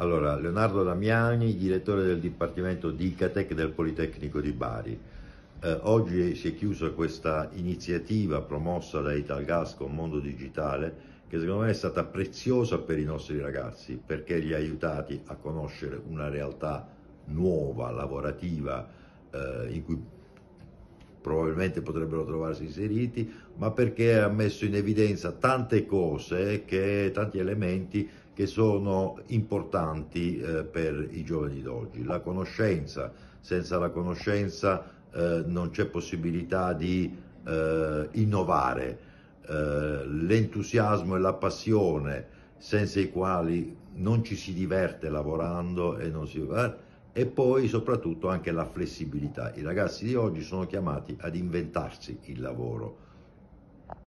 Allora, Leonardo Damiani, direttore del Dipartimento di Icatec del Politecnico di Bari. Eh, oggi si è chiusa questa iniziativa promossa da Italgas con Mondo Digitale che secondo me è stata preziosa per i nostri ragazzi perché li ha aiutati a conoscere una realtà nuova, lavorativa, eh, in cui probabilmente potrebbero trovarsi inseriti, ma perché ha messo in evidenza tante cose, che, tanti elementi che sono importanti eh, per i giovani d'oggi. La conoscenza, senza la conoscenza eh, non c'è possibilità di eh, innovare, eh, l'entusiasmo e la passione senza i quali non ci si diverte lavorando e non si... Eh, e poi soprattutto anche la flessibilità. I ragazzi di oggi sono chiamati ad inventarsi il lavoro